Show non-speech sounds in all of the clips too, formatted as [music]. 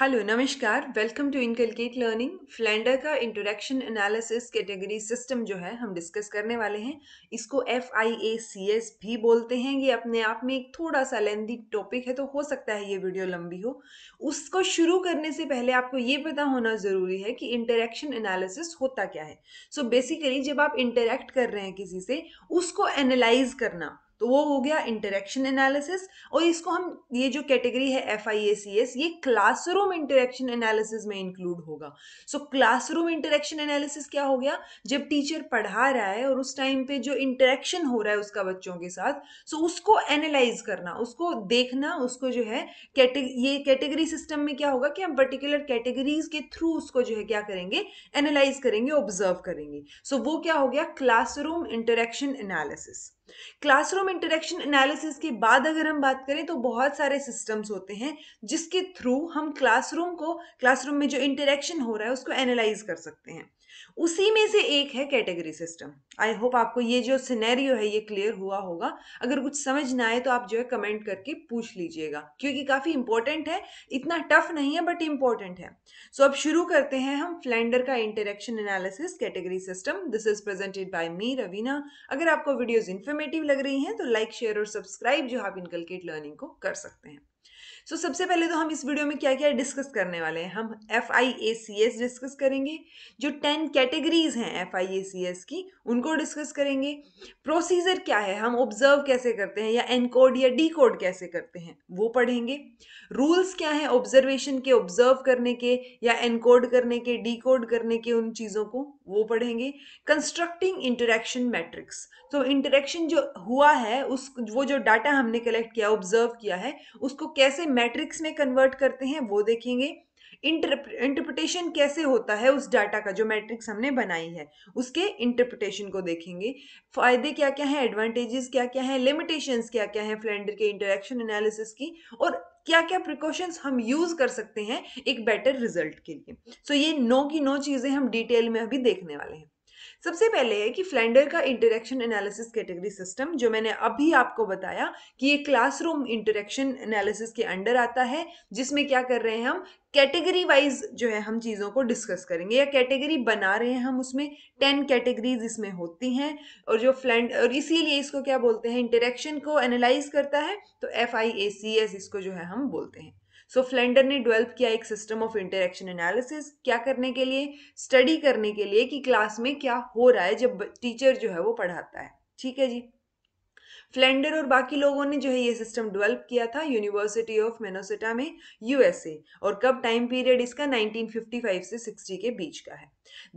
Hello नमस्कार welcome to inculcate learning Flanders का introduction analysis category system जो है हम डिस्कस करने वाले हैं इसको F I A C S भी बोलते हैं ये अपने आप में एक थोड़ा सा लेंदी टॉपिक है तो हो सकता है ये वीडियो लंबी हो उसको शुरू करने से पहले आपको ये पता होना ज़रूरी है कि इंटरेक्शन एनालिसिस होता क्या है सो so बेसिकली जब आप इंटरेक्ट कर रहे हैं किसी से उसको एनालाइज करना तो वो हो गया इंटरेक्शन एनालिसिस और इसको हम ये जो कैटेगरी है F I A C S ये क्लासरूम इंटरेक्शन एनालिसिस में इंक्लूड होगा सो क्लासरूम इंटरेक्शन एनालिसिस क्या हो गया जब टीचर पढ़ा रहा है और उस टाइम पे जो इंटरेक्शन हो रहा है उसका बच्चों के साथ सो so उसको एनालाइज करना उसको देखना उसको जो है ये कैटेगरी सिस्टम में क्या होगा कि हम पर्टिकुलर कैटेगरीज के थ्रू उसको जो है क्या करेंगे एनालाइज करेंगे ऑब्जर्व करेंगे सो so वो क्या हो गया classroom interaction analysis classroom interaction analysis के बाद अगर हम बात करें तो बहुत सारे सिस्टम्स होते हैं जिसके थ्रू हम क्लासरूम को क्लासरूम में जो इंटरेक्शन हो रहा है उसको एनालाइज कर सकते हैं उसी में से एक है कैटेगरी सिस्टम आई होप आपको ये जो सिनेरियो है ये क्लियर हुआ होगा अगर कुछ समझ ना आए तो आप जो है कमेंट करके पूछ लीजिएगा क्योंकि काफ़ी इंपॉर्टेंट है इतना टफ नहीं है बट इंपॉर्टेंट है सो so, अब शुरू करते हैं हम फ्लैंडर का interaction analysis category system this is presented by me Raveena अगर आपको वीडियोज इन्फॉर्मेटिव लग रही हैं तो लाइक शेयर और सब्सक्राइब जो आप इनकलकेट लर्निंग को कर सकते हैं सो so, सबसे पहले तो हम इस वीडियो में क्या क्या डिस्कस करने वाले हैं हम F I A C S discuss करेंगे जो टेन कैटेगरीज हैं F I A C S की उनको डिस्कस करेंगे प्रोसीजर क्या है हम ऑब्जर्व कैसे करते हैं या एनकोड या डी कोड कैसे करते हैं वो पढ़ेंगे रूल्स क्या हैं ऑब्जर्वेशन के ऑब्जर्व करने के या एनकोड करने के डी कोड करने के उन चीज़ों को वो पढ़ेंगे कंस्ट्रक्टिंग इंटरेक्शन मैट्रिक्स तो इंटरेक्शन जो हुआ है उस वो जो डाटा हमने कलेक्ट किया ऑब्जर्व किया है उसको कैसे मैट्रिक्स में कन्वर्ट करते हैं वो देखेंगे इंटरप्रिटेशन कैसे होता है उस डाटा का जो मैट्रिक्स हमने बनाई है उसके इंटरप्रिटेशन को देखेंगे फायदे क्या क्या हैं एडवांटेजेस क्या क्या हैं लिमिटेशंस क्या क्या हैं फ्लेंडर के इंटरेक्शन एनालिसिस की और क्या क्या प्रिकॉशंस हम यूज कर सकते हैं एक बेटर रिजल्ट के लिए सो so ये नौ की नौ चीजें हम डिटेल में अभी देखने वाले हैं सबसे पहले है कि फ्लैंडर का इंटरेक्शन एनालिसिस कैटेगरी सिस्टम जो मैंने अभी आपको बताया कि ये क्लासरूम इंटरेक्शन एनालिसिस के अंडर आता है जिसमें क्या कर रहे हैं हम कैटेगरी वाइज जो है हम चीज़ों को डिस्कस करेंगे या कैटेगरी बना रहे हैं हम उसमें टेन कैटेगरीज इसमें होती हैं और जो फ्लैंड और इसीलिए इसको क्या बोलते हैं इंटरेक्शन को एनालाइज करता है तो F I A C S इसको जो है हम बोलते हैं सो so, फ्लेंडर ने डेवलप किया एक सिस्टम ऑफ इंटरेक्शन एनालिसिस क्या करने के लिए स्टडी करने के लिए कि क्लास में क्या हो रहा है जब टीचर जो है वो पढ़ाता है ठीक है जी फ्लेंडर और बाकी लोगों ने जो है ये सिस्टम डेवलप किया था यूनिवर्सिटी ऑफ मेनोसेटा में यूएसए और कब टाइम पीरियड इसका 1955 से 60 के बीच का है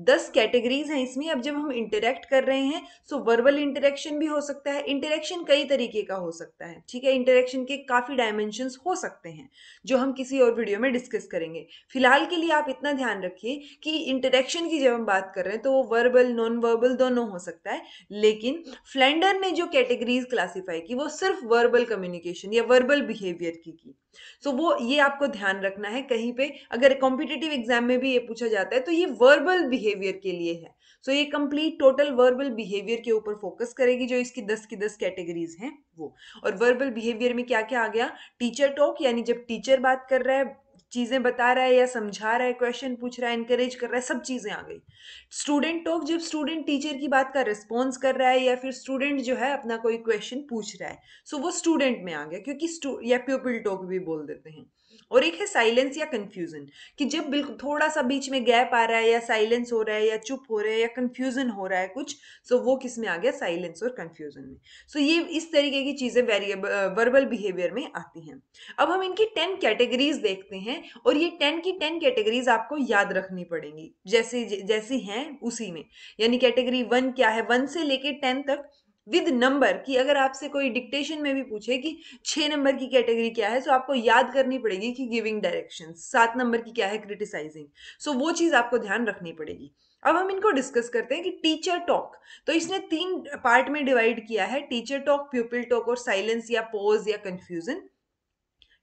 दस कैटेगरीज हैं इसमें अब जब हम इंटरेक्ट कर रहे हैं सो वर्बल इंटरेक्शन भी हो सकता है इंटरेक्शन कई तरीके का हो सकता है ठीक है इंटरेक्शन के काफ़ी डायमेंशन हो सकते हैं जो हम किसी और वीडियो में डिस्कस करेंगे फिलहाल के लिए आप इतना ध्यान रखिए कि इंटरेक्शन की जब हम बात कर रहे हैं तो वो वर्बल नॉन वर्बल दोनों हो सकता है लेकिन फ्लैंडर ने जो कैटेगरीज क्लासीफाई की वो सिर्फ वर्बल कम्युनिकेशन या वर्बल बिहेवियर की की सो so, वो ये आपको ध्यान रखना है कहीं पे अगर कॉम्पिटेटिव एग्जाम में भी ये पूछा जाता है तो ये वर्बल बिहेवियर के लिए है सो so, ये कंप्लीट टोटल वर्बल बिहेवियर के ऊपर फोकस करेगी जो इसकी दस की दस कैटेगरीज हैं वो और वर्बल बिहेवियर में क्या क्या आ गया टीचर टॉक यानी जब टीचर बात कर रहा है चीज़ें बता रहा है या समझा रहा है क्वेश्चन पूछ रहा है इनकरेज कर रहा है सब चीज़ें आ गई स्टूडेंट टॉक जब स्टूडेंट टीचर की बात का रिस्पॉन्स कर रहा है या फिर स्टूडेंट जो है अपना कोई क्वेश्चन पूछ रहा है सो so, वो स्टूडेंट में आ गया क्योंकि या प्यूपिल टॉक भी बोल देते हैं और एक है साइलेंस या कन्फ्यूज़न कि जब बिल्कुल थोड़ा सा बीच में गैप आ रहा है या साइलेंस हो रहा है या चुप हो रहा है या कन्फ्यूज़न हो रहा है कुछ सो वो किस में आ गया साइलेंस और कन्फ्यूज़न में सो ये इस तरीके की चीज़ें वेरिएबल वर्बल बिहेवियर में आती हैं अब हम इनकी टेन कैटेगरीज देखते हैं और ये टेन की टेन कैटेगरीज आपको याद रखनी पड़ेंगी जैसे जैसी हैं उसी में यानी कैटेगरी वन क्या है वन से लेकर टेन तक विद नंबर कि अगर आपसे कोई डिक्टेशन में भी पूछे कि छह नंबर की कैटेगरी क्या है सो तो so आपको याद करनी पड़ेगी कि गिविंग डायरेक्शन सात नंबर की क्या है क्रिटिसाइजिंग सो so वो चीज़ आपको ध्यान रखनी पड़ेगी अब हम इनको डिस्कस करते हैं कि टीचर टॉक तो इसने तीन पार्ट में डिवाइड किया है टीचर टॉक प्यूपिल टॉक और साइलेंस या पोज या कंफ्यूजन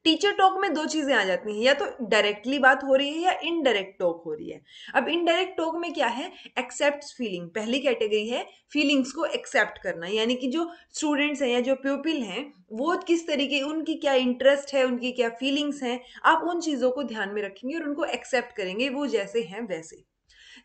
टीचर टॉक में दो चीजें आ जाती हैं या तो डायरेक्टली बात हो रही है या इनडायरेक्ट टॉक हो रही है अब इनडायरेक्ट टॉक में क्या है एक्सेप्ट फीलिंग पहली कैटेगरी है फीलिंग्स को एक्सेप्ट करना यानी कि जो स्टूडेंट्स हैं या जो प्यूपिल हैं वो किस तरीके उनकी क्या इंटरेस्ट है उनकी क्या फीलिंग्स हैं आप उन चीज़ों को ध्यान में रखेंगे और उनको एक्सेप्ट करेंगे वो जैसे हैं वैसे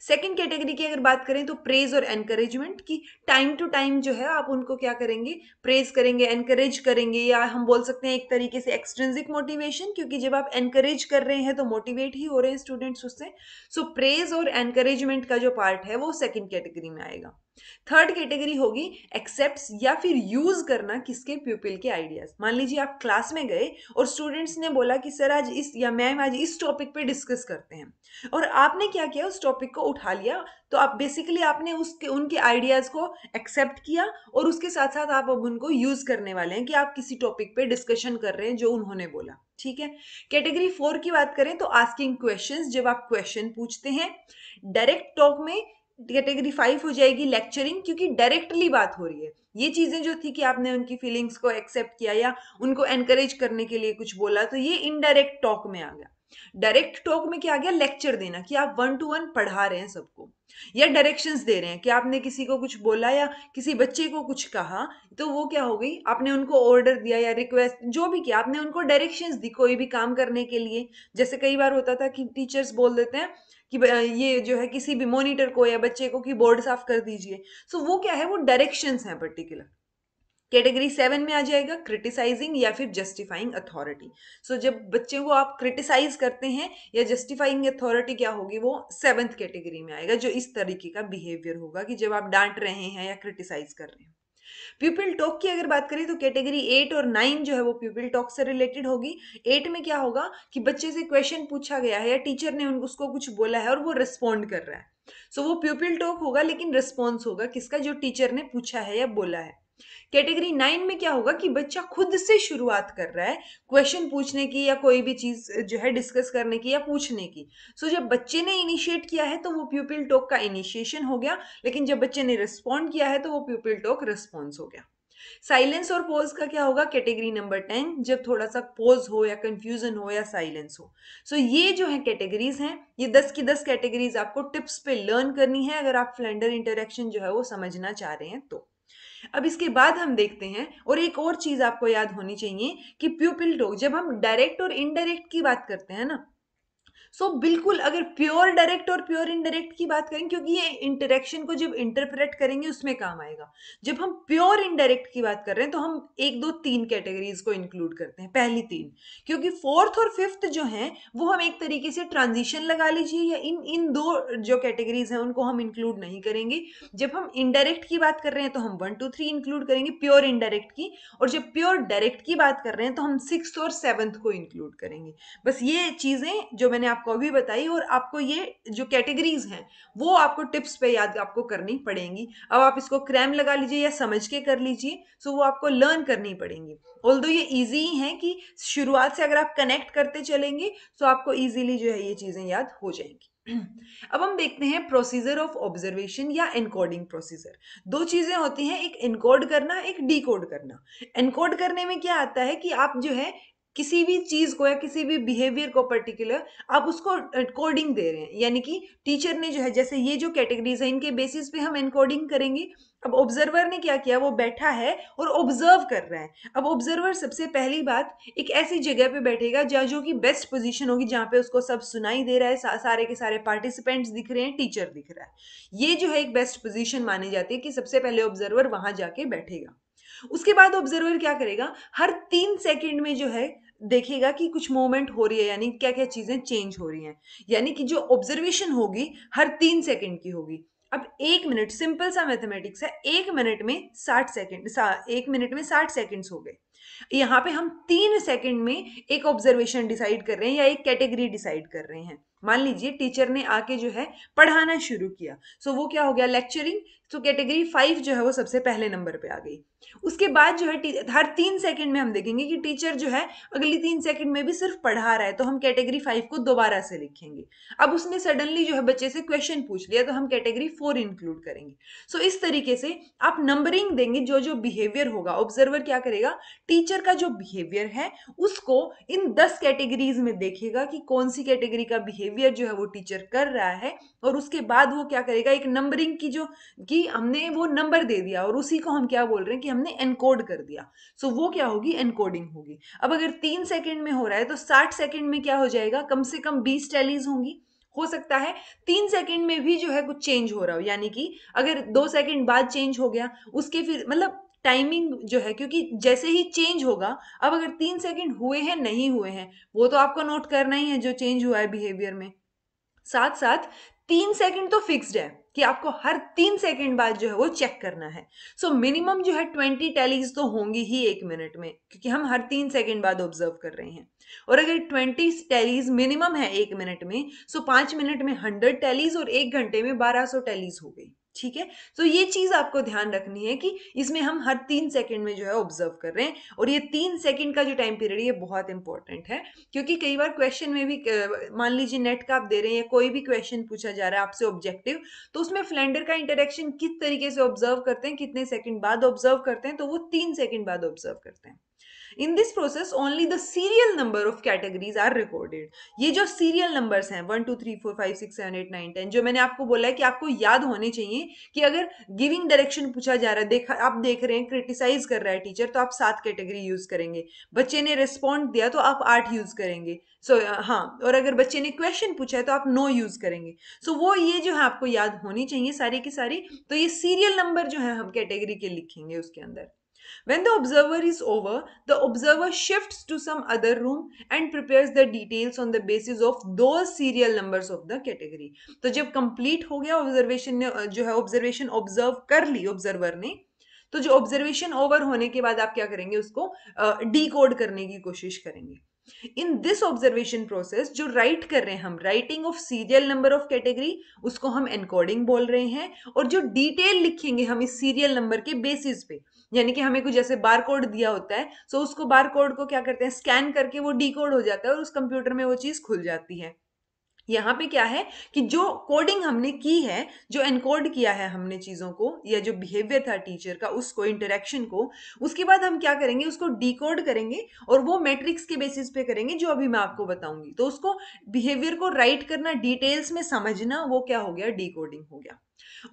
सेकेंड कैटेगरी की अगर बात करें तो प्रेज और एनकरेजमेंट की टाइम टू टाइम जो है आप उनको क्या करेंगे प्रेज करेंगे एनकरेज करेंगे या हम बोल सकते हैं एक तरीके से एक्सट्रेंसिक मोटिवेशन क्योंकि जब आप एनकरेज कर रहे हैं तो मोटिवेट ही हो रहे हैं स्टूडेंट्स उससे सो प्रेज और एनकरेजमेंट का जो पार्ट है वो सेकेंड कैटेगरी में आएगा थर्ड कैटेगरी होगी एक्सेप्ट या फिर यूज करना किसके प्यूपिल के आइडियाज मान लीजिए आप क्लास में गए और स्टूडेंट्स ने बोला कि सर आज इस या मैम आज इस टॉपिक पे डिस्कस करते हैं और आपने क्या किया उस टॉपिक को उठा लिया तो आप बेसिकली आपने उसके उनके आइडियाज को एक्सेप्ट किया और उसके साथ साथ आप अब उनको यूज करने वाले हैं कि आप किसी टॉपिक पे डिस्कशन कर रहे हैं जो उन्होंने बोला ठीक है कैटेगरी फोर की बात करें तो आस्किंग क्वेश्चंस जब आप क्वेश्चन पूछते हैं डायरेक्ट टॉक में कैटेगरी फाइव हो जाएगी लेक्चरिंग क्योंकि डायरेक्टली बात हो रही है ये चीज़ें जो थी कि आपने उनकी फीलिंग्स को एक्सेप्ट किया या उनको एनकरेज करने के लिए कुछ बोला तो ये इनडायरेक्ट टॉक में आ गया डायरेक्ट टॉक में क्या आ गया लेक्चर देना कि आप वन टू वन पढ़ा रहे हैं सबको या डायरेक्शंस दे रहे हैं कि आपने किसी को कुछ बोला या किसी बच्चे को कुछ कहा तो वो क्या हो गई आपने उनको ऑर्डर दिया या रिक्वेस्ट जो भी किया आपने उनको डायरेक्शंस दी कोई भी काम करने के लिए जैसे कई बार होता था कि टीचर्स बोल देते हैं कि ये जो है किसी भी मोनिटर को या बच्चे को कि बोर्ड साफ कर दीजिए सो so, वो क्या है वो डायरेक्शंस हैं पर्टिकुलर कैटेगरी सेवन में आ जाएगा क्रिटिसाइजिंग या फिर जस्टिफाइंग अथॉरिटी सो जब बच्चे को आप क्रिटिसाइज करते हैं या जस्टिफाइंग अथॉरिटी क्या होगी वो सेवन्थ कैटेगरी में आएगा जो इस तरीके का बिहेवियर होगा कि जब आप डांट रहे हैं या क्रिटिसाइज कर रहे हैं प्यूपिल टॉक की अगर बात करें तो कैटेगरी एट और नाइन जो है वो प्यूपिल टॉक से रिलेटेड होगी एट में क्या होगा कि बच्चे से क्वेश्चन पूछा गया है या टीचर ने उसको कुछ बोला है और वो रिस्पॉन्ड कर रहा है सो so, वो प्यूपिल टॉक होगा लेकिन रिस्पॉन्स होगा किसका जो टीचर ने पूछा है या बोला है कैटेगरी नाइन में क्या होगा कि बच्चा खुद से शुरुआत कर रहा है क्वेश्चन पूछने की या कोई भी चीज जो है डिस्कस करने की या पूछने की सो so, जब बच्चे ने इनिशिएट किया है तो वो प्यूपिल टॉक का इनिशिएशन हो गया लेकिन जब बच्चे ने रिस्पॉन्ड किया है तो वो प्यूपिल टॉक रिस्पॉन्स हो गया साइलेंस और पोज का क्या होगा कैटेगरी नंबर टेन जब थोड़ा सा पोज हो या कंफ्यूजन हो या साइलेंस हो सो so, ये जो है कैटेगरीज हैं ये दस की दस कैटेगरीज आपको टिप्स पे लर्न करनी है अगर आप फ्लेंडर इंटरेक्शन जो है वो समझना चाह रहे हैं तो अब इसके बाद हम देखते हैं और एक और चीज़ आपको याद होनी चाहिए कि प्यूपिल टोक जब हम डायरेक्ट और इनडायरेक्ट की बात करते हैं ना सो so, बिल्कुल अगर प्योर डायरेक्ट और प्योर इनडायरेक्ट की बात करें क्योंकि ये इंटरेक्शन को जब इंटरप्रेट करेंगे उसमें काम आएगा जब हम प्योर इनडायरेक्ट की बात कर रहे हैं तो हम एक दो तीन कैटेगरीज को इंक्लूड करते हैं पहली तीन क्योंकि फोर्थ और फिफ्थ जो है वो हम एक तरीके से ट्रांजिशन लगा लीजिए या इन इन दो जो कैटेगरीज हैं उनको हम इंक्लूड नहीं करेंगे जब हम इनडायरेक्ट की बात कर रहे हैं तो हम वन टू थ्री इंक्लूड करेंगे प्योर इनडायरेक्ट की और जब प्योर डायरेक्ट की बात कर रहे हैं तो हम सिक्स और सेवन्थ को इंक्लूड करेंगे बस ये चीज़ें जो मैंने आप आपको अभी बताई और आपको ये जो कैटेगरीज हैं वो आपको टिप्स पे याद आपको करनी पड़ेंगी अब आप इसको क्रैम लगा लीजिए या समझ के कर लीजिए सो वो आपको लर्न करनी पड़ेंगी ऑल दो ये ईजी ही है कि शुरुआत से अगर आप कनेक्ट करते चलेंगे तो आपको ईजिली जो है ये चीज़ें याद हो जाएंगी [clears throat] अब हम देखते हैं प्रोसीजर ऑफ ऑब्जर्वेशन या एनकोडिंग प्रोसीजर दो चीज़ें होती हैं एक इनकोड करना एक डीकोड करना एनकोड करने में क्या आता है कि आप जो है किसी भी चीज को या किसी भी बिहेवियर को पर्टिकुलर आप उसको कोडिंग दे रहे हैं यानी कि टीचर ने जो है जैसे ये जो कैटेगरीज है इनके बेसिस पे हम एनकोडिंग करेंगे अब ऑब्जर्वर ने क्या किया वो बैठा है और ऑब्जर्व कर रहा है अब ऑब्जर्वर सबसे पहली बात एक ऐसी जगह पे बैठेगा जहाँ जो कि बेस्ट पोजीशन होगी जहाँ पे उसको सब सुनाई दे रहा है सा, सारे के सारे पार्टिसिपेंट्स दिख रहे हैं टीचर दिख रहा है ये जो है एक बेस्ट पोजीशन मानी जाती है कि सबसे पहले ऑब्जर्वर वहां जाके बैठेगा उसके बाद ऑब्जर्वर क्या करेगा हर तीन सेकेंड में जो है देखेगा कि कुछ मूवमेंट हो रही है यानी क्या क्या चीज़ें चेंज हो रही हैं यानी कि जो ऑब्जर्वेशन होगी हर तीन सेकेंड की होगी अब एक मिनट सिंपल सा मैथमेटिक्स है एक मिनट में साठ सेकेंड सा, एक मिनट में साठ सेकेंड्स हो गए यहाँ पे हम तीन सेकेंड में एक ऑब्जर्वेशन डिसाइड कर रहे हैं या एक कैटेगरी डिसाइड कर रहे हैं मान लीजिए टीचर ने आके जो है पढ़ाना शुरू किया सो so, वो क्या हो गया लेक्चरिंग तो कैटेगरी फाइव जो है वो सबसे पहले नंबर पे आ गई उसके बाद जो है हर तीन सेकंड में हम देखेंगे कि टीचर जो है अगली तीन सेकंड में भी सिर्फ पढ़ा रहा है तो हम कैटेगरी फाइव को दोबारा से लिखेंगे अब उसने सडनली जो है बच्चे से क्वेश्चन पूछ लिया तो हम कैटेगरी फोर इंक्लूड करेंगे सो so, इस तरीके से आप नंबरिंग देंगे जो जो बिहेवियर होगा ऑब्जर्वर क्या करेगा टीचर का जो बिहेवियर है उसको इन दस कैटेगरीज में देखेगा कि कौन सी कैटेगरी का बिहेवियर जो है वो टीचर कर रहा है और उसके बाद वो क्या करेगा एक नंबरिंग की जो कि हमने वो नंबर दे दिया और उसी को हम क्या बोल रहे हैं कि हमने एनकोड कर दिया सो so, वो क्या होगी एनकोडिंग होगी अब अगर तीन सेकेंड में हो रहा है तो साठ सेकेंड में क्या हो जाएगा कम से कम बीस टैलीज होंगी हो सकता है तीन सेकेंड में भी जो है कुछ चेंज हो रहा हो यानी कि अगर दो सेकेंड बाद चेंज हो गया उसके फिर मतलब टाइमिंग जो है क्योंकि जैसे ही चेंज होगा अब अगर तीन सेकेंड हुए हैं नहीं हुए हैं वो तो आपको नोट करना ही है जो चेंज हुआ है बिहेवियर में साथ साथ तीन सेकेंड तो फिक्स्ड है कि आपको हर तीन सेकेंड बाद जो है वो चेक करना है सो so, मिनिमम जो है ट्वेंटी टैलीज तो होंगी ही एक मिनट में क्योंकि हम हर तीन सेकेंड बाद ऑब्जर्व कर रहे हैं और अगर ट्वेंटी टैलीज मिनिमम है एक मिनट में सो so पांच मिनट में हंड्रेड टैलीज और एक घंटे में बारह सौ टैलीज हो गई ठीक है तो ये चीज़ आपको ध्यान रखनी है कि इसमें हम हर तीन सेकंड में जो है ऑब्जर्व कर रहे हैं और ये तीन सेकंड का जो टाइम पीरियड है ये बहुत इंपॉर्टेंट है क्योंकि कई बार क्वेश्चन में भी मान लीजिए नेट का आप दे रहे हैं या कोई भी क्वेश्चन पूछा जा रहा है आपसे ऑब्जेक्टिव तो उसमें फ्लैंडर का इंटरेक्शन किस तरीके से ऑब्जर्व करते हैं कितने सेकेंड बाद ऑब्जर्व करते हैं तो वो तीन सेकेंड बाद ऑब्जर्व करते हैं in this process only the serial number of categories are recorded ये जो सीरियल नंबर्स हैं one two three four five six seven eight nine ten जो मैंने आपको बोला है कि आपको याद होने चाहिए कि अगर गिविंग डायरेक्शन पूछा जा रहा है देखा आप देख रहे हैं क्रिटिसाइज कर रहा है टीचर तो आप सात कैटेगरी यूज करेंगे बच्चे ने रिस्पॉन्ड दिया तो आप आठ यूज करेंगे सो so, हाँ और अगर बच्चे ने क्वेश्चन पूछा है तो आप नो यूज करेंगे सो so, वो ये जो है आपको याद होनी चाहिए सारी की सारी तो ये सीरियल नंबर जो है हम कैटेगरी के लिखेंगे उसके अंदर When the observer is over, the observer shifts to some other room and prepares the details on the basis of those serial numbers of the category. तो जब complete हो गया observation ने जो है observation observe कर ली observer ने तो जो observation over होने के बाद आप क्या करेंगे उसको डी uh, कोड करने की कोशिश करेंगे इन दिस ऑब्जर्वेशन प्रोसेस जो राइट कर रहे हैं हम writing of serial number of category उसको हम एनकोडिंग बोल रहे हैं और जो डिटेल लिखेंगे हम इस सीरियल नंबर के बेसिस पे यानी कि हमें कुछ जैसे बार कोड दिया होता है सो उसको बार कोड को क्या करते हैं स्कैन करके वो डी हो जाता है और उस कंप्यूटर में वो चीज़ खुल जाती है यहाँ पे क्या है कि जो कोडिंग हमने की है जो एनकोड किया है हमने चीज़ों को या जो बिहेवियर था टीचर का उसको इंटरेक्शन को उसके बाद हम क्या करेंगे उसको डिकोड करेंगे और वो मैट्रिक्स के बेसिस पे करेंगे जो अभी मैं आपको बताऊंगी तो उसको बिहेवियर को राइट करना डिटेल्स में समझना वो क्या हो गया डी हो गया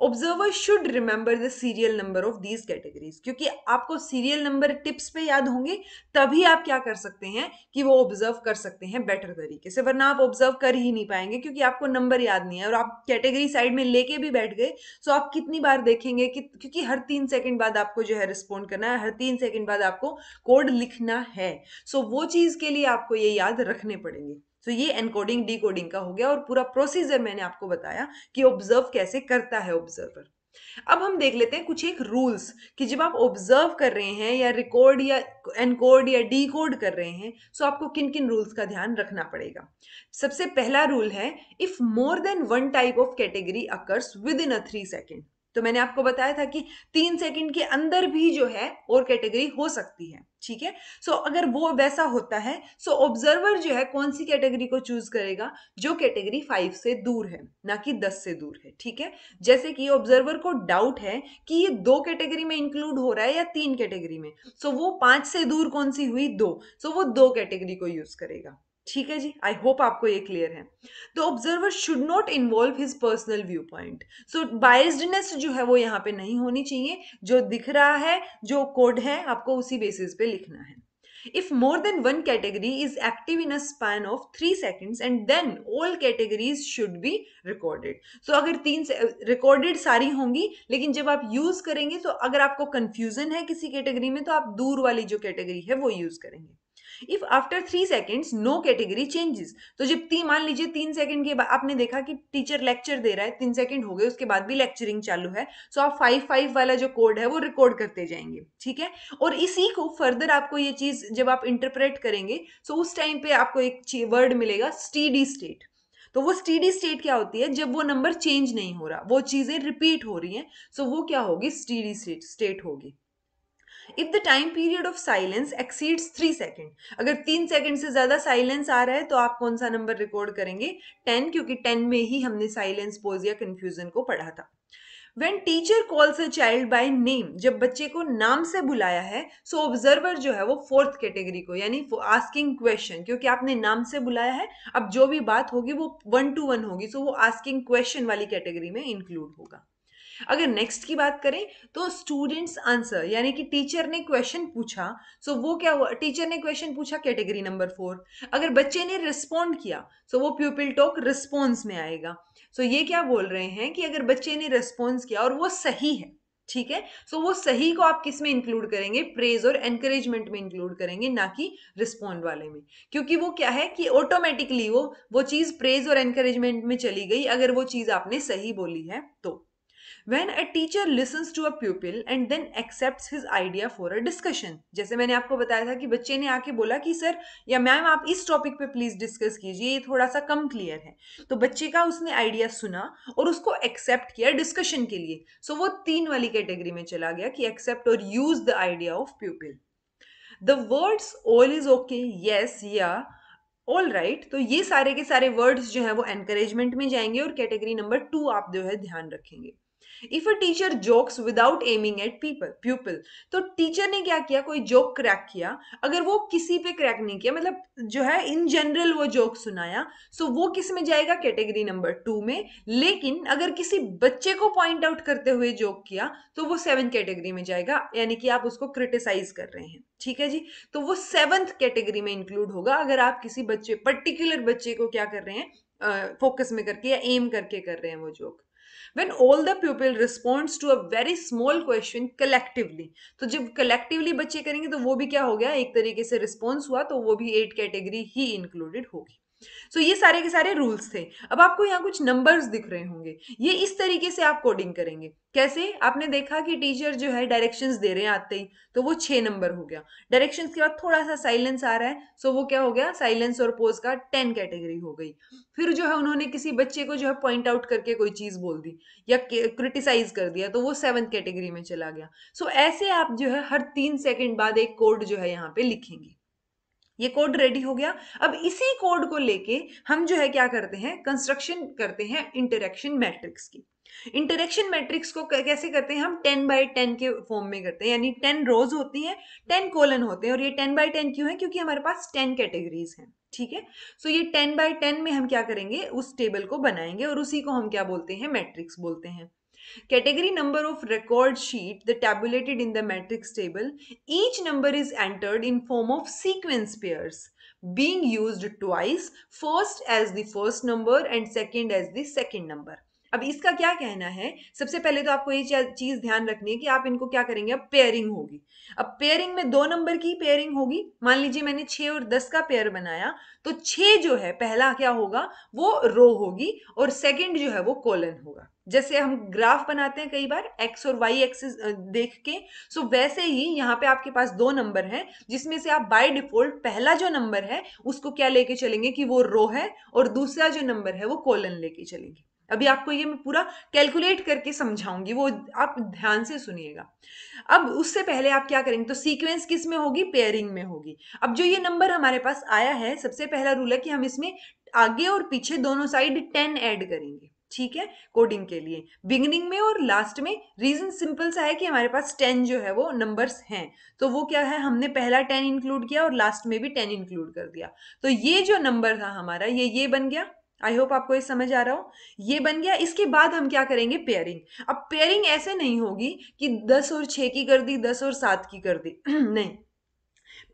observer should remember the serial number of these categories क्योंकि आपको सीरियल नंबर टिप्स पे याद होंगे तभी आप क्या कर सकते हैं कि वो ऑब्जर्व कर सकते हैं बेटर तरीके से वरना आप ऑब्जर्व कर ही नहीं पाएंगे क्योंकि आपको नंबर याद नहीं है और आप कैटेगरी साइड में लेके भी बैठ गए सो आप कितनी बार देखेंगे कि क्योंकि हर तीन सेकेंड बाद आपको जो है रिस्पॉन्ड करना है हर तीन सेकेंड बाद आपको कोड लिखना है सो so, वो चीज़ के लिए आपको ये याद रखने पड़ेंगे सो ये एनकोडिंग डीकोडिंग का हो गया और पूरा प्रोसीजर मैंने आपको बताया कि ऑब्जर्व कैसे करता है ऑब्जर्वर अब हम देख लेते हैं कुछ एक रूल्स कि जब आप ऑब्जर्व कर रहे हैं या रिकॉर्ड या एनकोड या डीकोड कर रहे हैं सो आपको किन किन रूल्स का ध्यान रखना पड़ेगा सबसे पहला रूल है if more than one type of category occurs within a three second तो मैंने आपको बताया था कि तीन सेकंड के अंदर भी जो है और कैटेगरी हो सकती है ठीक है सो अगर वो वैसा होता है सो so ऑब्जर्वर जो है कौन सी कैटेगरी को चूज करेगा जो कैटेगरी फाइव से दूर है ना कि दस से दूर है ठीक है जैसे कि ऑब्जर्वर को डाउट है कि ये दो कैटेगरी में इंक्लूड हो रहा है या तीन कैटेगरी में सो so वो पांच से दूर कौन सी हुई दो सो so वो दो कैटेगरी को यूज करेगा ठीक है जी आई होप आपको ये क्लियर है तो observer should not involve his personal view point so biasedness जो है वो यहाँ पे नहीं होनी चाहिए जो दिख रहा है जो कोड है आपको उसी बेसिस पे लिखना है if more than one category is active in a span of 3 seconds and then all categories should be recorded so अगर तीन recorded सारी होंगी लेकिन जब आप use करेंगे तो अगर आपको confusion है किसी category में तो आप दूर वाली जो category है वो use करेंगे if after three seconds no category changes तो जब तीन मान लीजिए तीन सेकेंड के बाद आपने देखा कि टीचर लेक्चर दे रहा है तीन सेकेंड हो गए उसके बाद भी लेक्चरिंग चालू है सो तो so आप फाइव फाइव वाला जो कोड है वो रिकॉर्ड करते जाएंगे ठीक है और इसी को फर्दर आपको ये चीज जब आप इंटरप्रेट करेंगे सो तो so उस टाइम पे आपको एक वर्ड मिलेगा स्टीडी स्टेट तो वो स्टीडी स्टेट क्या होती है जब वो नंबर चेंज नहीं हो रहा वो चीजें रिपीट हो रही हैं सो तो so वो क्या होगी स्टीडी स्टेट स्टेट होगी if the time period of silence exceeds three second अगर तीन सेकेंड से ज्यादा साइलेंस आ रहा है तो आप कौन सा नंबर रिकॉर्ड करेंगे टेन क्योंकि टेन में ही हमने साइलेंस पोज या कंफ्यूजन को पढ़ा था When teacher calls a child by name, जब बच्चे को नाम से बुलाया है सो so ऑब्जर्वर जो है वो फोर्थ कैटेगरी को यानी आस्किंग क्वेश्चन क्योंकि आपने नाम से बुलाया है अब जो भी बात होगी वो वन टू वन होगी सो so वो आस्किंग क्वेश्चन वाली कैटेगरी में इंक्लूड होगा अगर नेक्स्ट की बात करें तो स्टूडेंट्स आंसर यानी कि टीचर ने क्वेश्चन पूछा सो वो क्या हुआ टीचर ने क्वेश्चन पूछा कैटेगरी नंबर फोर अगर बच्चे ने रिस्पॉन्ड किया सो वो प्यूपिल टॉक रिस्पॉन्स में आएगा सो ये क्या बोल रहे हैं कि अगर बच्चे ने रिस्पॉन्स किया और वो सही है ठीक है सो so, वो सही को आप किस में इंक्लूड करेंगे प्रेज और एनकरेजमेंट में इंक्लूड करेंगे ना कि रिस्पॉन्ड वाले में क्योंकि वो क्या है कि ऑटोमेटिकली वो वो चीज़ प्रेज और एनकरेजमेंट में चली गई अगर वो चीज़ आपने सही बोली है तो when a teacher listens to a pupil and then accept his idea for a discussion जैसे मैंने आपको बताया था कि बच्चे ने आके बोला कि सर या मैम आप इस टॉपिक पे प्लीज डिस्कस कीजिए ये थोड़ा सा कम क्लियर है तो बच्चे का उसने आइडिया सुना और उसको एक्सेप्ट किया डिस्कशन के लिए सो so, वो तीन वाली कैटेगरी में चला गया कि एक्सेप्ट और use the idea of pupil the words all is okay yes या ऑल राइट right, तो ये सारे के सारे वर्ड्स जो है वो एनकरेजमेंट में जाएंगे और कैटेगरी नंबर टू आप जो है ध्यान रखेंगे if a teacher jokes without aiming at people pupil तो टीचर ने क्या किया कोई जोक क्रैक किया अगर वो किसी पे क्रैक नहीं किया मतलब जो है इन जनरल वो जोक सुनाया सो so वो किस में जाएगा कैटेगरी नंबर टू में लेकिन अगर किसी बच्चे को पॉइंट आउट करते हुए जोक किया तो वो सेवन कैटेगरी में जाएगा यानी कि आप उसको क्रिटिसाइज कर रहे हैं ठीक है जी तो वो सेवंथ कैटेगरी में इंक्लूड होगा अगर आप किसी बच्चे पर्टिकुलर बच्चे को क्या कर रहे हैं फोकस में करके या एम करके कर रहे हैं वो joke when all the pupil responds to a very small question collectively तो जब collectively बच्चे करेंगे तो वो भी क्या हो गया एक तरीके से response हुआ तो वो भी एट category ही included होगी सो so, ये सारे के सारे रूल्स थे अब आपको यहाँ कुछ नंबर्स दिख रहे होंगे ये इस तरीके से आप कोडिंग करेंगे कैसे आपने देखा कि टीचर जो है डायरेक्शंस दे रहे हैं आते ही तो वो छह नंबर हो गया डायरेक्शंस के बाद थोड़ा सा साइलेंस आ रहा है सो वो क्या हो गया साइलेंस और पोज का टेन कैटेगरी हो गई फिर जो है उन्होंने किसी बच्चे को जो है पॉइंट आउट करके कोई चीज़ बोल दी या क्रिटिसाइज कर दिया तो वो सेवन कैटेगरी में चला गया सो so, ऐसे आप जो है हर तीन सेकेंड बाद एक कोड जो है यहाँ पे लिखेंगे ये कोड रेडी हो गया अब इसी कोड को लेके हम जो है क्या करते हैं कंस्ट्रक्शन करते हैं इंटरेक्शन मैट्रिक्स की इंटरेक्शन मैट्रिक्स को कैसे करते हैं हम टेन बाय टेन के फॉर्म में करते हैं यानी टेन रोज होती हैं टेन कोलन होते हैं और ये टेन बाय टेन क्यों है क्योंकि हमारे पास टेन कैटेगरीज हैं ठीक है सो so, ये टेन बाय टेन में हम क्या करेंगे उस टेबल को बनाएंगे और उसी को हम क्या बोलते हैं मैट्रिक्स बोलते हैं Category number of record sheet the tabulated in the matrix table, each number is entered in form of sequence pairs being used twice, first as the first number and second as the second number. अब इसका क्या कहना है सबसे पहले तो आपको ये चीज ध्यान रखनी है कि आप इनको क्या करेंगे अब पेयरिंग होगी अब पेयरिंग में दो नंबर की पेयरिंग होगी मान लीजिए मैंने छ और दस का पेयर बनाया तो छ जो है पहला क्या होगा वो रो होगी और सेकंड जो है वो कोलन होगा जैसे हम ग्राफ बनाते हैं कई बार एक्स और वाई एक्सिस देख के सो वैसे ही यहाँ पे आपके पास दो नंबर हैं जिसमें से आप बाय डिफॉल्ट पहला जो नंबर है उसको क्या लेके चलेंगे कि वो रो है और दूसरा जो नंबर है वो कोलन लेके चलेंगे अभी आपको ये मैं पूरा कैलकुलेट करके समझाऊंगी वो आप ध्यान से सुनिएगा अब उससे पहले आप क्या करेंगे तो सीक्वेंस किस में होगी पेयरिंग में होगी अब जो ये नंबर हमारे पास आया है सबसे पहला रूल है कि हम इसमें आगे और पीछे दोनों साइड टेन ऐड करेंगे ठीक है कोडिंग के लिए बिगिनिंग में और लास्ट में रीजन सिंपल सा है कि हमारे पास टेन जो है वो नंबर्स हैं तो वो क्या है हमने पहला टेन इंक्लूड किया और लास्ट में भी टेन इंक्लूड कर दिया तो ये जो नंबर था हमारा ये ये बन गया आई होप आपको ये समझ आ रहा हो ये बन गया इसके बाद हम क्या करेंगे पेयरिंग अब पेयरिंग ऐसे नहीं होगी कि दस और छ की कर दी दस और सात की कर दी [clears throat] नहीं